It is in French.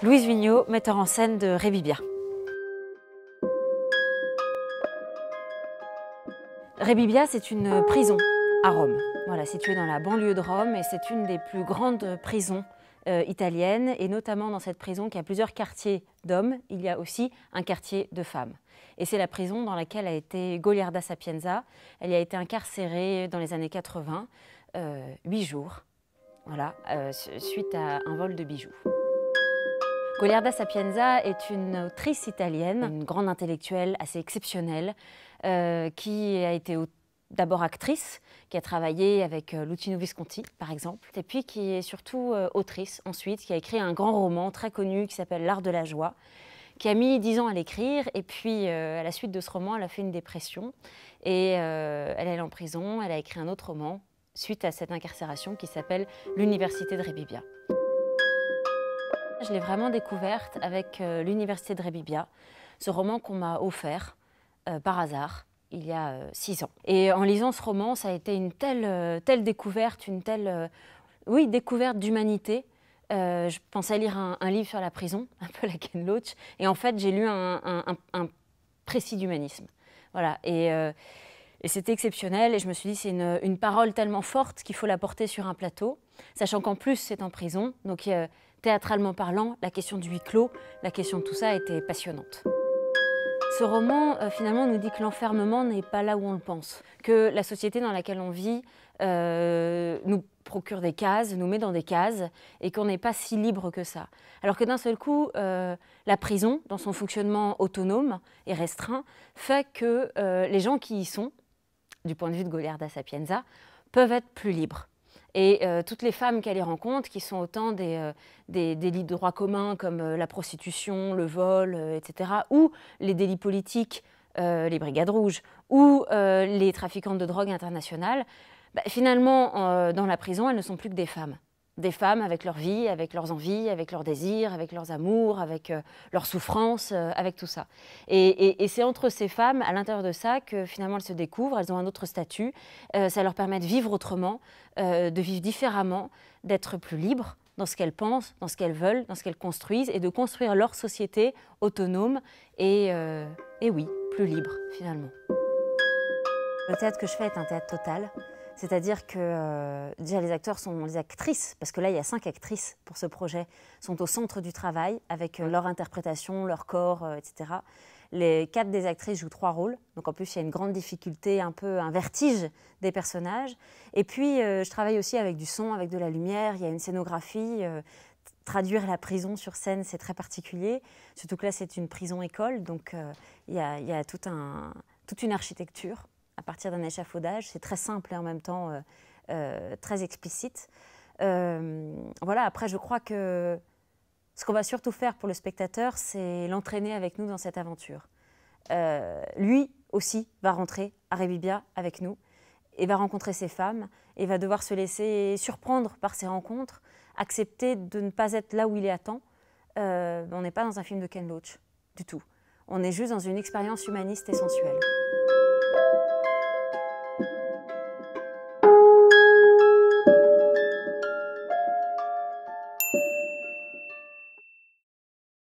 Louise Vigneault, metteur en scène de Rébibia. Rébibia, c'est une prison à Rome. Voilà, située dans la banlieue de Rome et c'est une des plus grandes prisons euh, italiennes et notamment dans cette prison qui a plusieurs quartiers d'hommes, il y a aussi un quartier de femmes. Et c'est la prison dans laquelle a été Goliarda Sapienza. Elle y a été incarcérée dans les années 80, euh, huit jours, voilà, euh, suite à un vol de bijoux. Goliarda Sapienza est une autrice italienne, une grande intellectuelle assez exceptionnelle, euh, qui a été d'abord actrice, qui a travaillé avec euh, Luchino Visconti, par exemple, et puis qui est surtout euh, autrice ensuite, qui a écrit un grand roman très connu qui s'appelle L'art de la joie, qui a mis dix ans à l'écrire, et puis à la suite de ce roman, elle a fait une dépression, et elle est en prison, elle a écrit un autre roman suite à cette incarcération qui s'appelle L'Université de Rebibia. Je l'ai vraiment découverte avec euh, l'Université de Rebibia, ce roman qu'on m'a offert euh, par hasard il y a euh, six ans. Et en lisant ce roman, ça a été une telle, telle découverte, une telle oui, découverte d'humanité. je pensais lire un, livre sur la prison, un peu la Ken Loach, et en fait j'ai lu un, précis d'humanisme. Voilà, et, et c'était exceptionnel, et je me suis dit c'est une, une, parole tellement forte qu'il faut la porter sur un plateau, sachant qu'en plus c'est en prison, donc théâtralement parlant, la question du huis clos, la question de tout ça était passionnante. Ce roman, euh, finalement, nous dit que l'enfermement n'est pas là où on le pense, que la société dans laquelle on vit euh, nous procure des cases, nous met dans des cases, et qu'on n'est pas si libre que ça. Alors que d'un seul coup, euh, la prison, dans son fonctionnement autonome et restreint, fait que les gens qui y sont, du point de vue de Goliarda Sapienza, peuvent être plus libres. Et euh, toutes les femmes qu'elle y rencontre, qui sont autant des, euh, délits de droit commun comme euh, la prostitution, le vol, etc., ou les délits politiques, les brigades rouges, ou les trafiquants de drogue internationales, bah, finalement, dans la prison, elles ne sont plus que des femmes des femmes avec leur vie, avec leurs envies, avec leurs désirs, avec leurs amours, avec euh, leurs souffrances, euh, avec tout ça. Et, c'est entre ces femmes, à l'intérieur de ça, que finalement elles se découvrent, elles ont un autre statut, euh, ça leur permet de vivre autrement, de vivre différemment, d'être plus libres dans ce qu'elles pensent, dans ce qu'elles veulent, dans ce qu'elles construisent, et de construire leur société autonome et, et oui, plus libre finalement. Le théâtre que je fais est un théâtre total. C'est-à-dire que euh, déjà les acteurs sont les actrices, parce que là il y a cinq actrices pour ce projet, sont au centre du travail avec euh, leur interprétation, leur corps, euh, etc. Les quatre des actrices jouent trois rôles, donc en plus il y a une grande difficulté, un peu un vertige des personnages. Et puis je travaille aussi avec du son, avec de la lumière, il y a une scénographie. traduire la prison sur scène, c'est très particulier, surtout que là c'est une prison école, donc il y, a, un, toute une architecture à partir d'un échafaudage. C'est très simple et en même temps euh, euh, très explicite. Euh, voilà, après, je crois que ce qu'on va surtout faire pour le spectateur, c'est l'entraîner avec nous dans cette aventure. lui aussi va rentrer à Rébibia avec nous et va rencontrer ses femmes et va devoir se laisser surprendre par ses rencontres, accepter de ne pas être là où il est à on n'est pas dans un film de Ken Loach du tout. On est juste dans une expérience humaniste et sensuelle.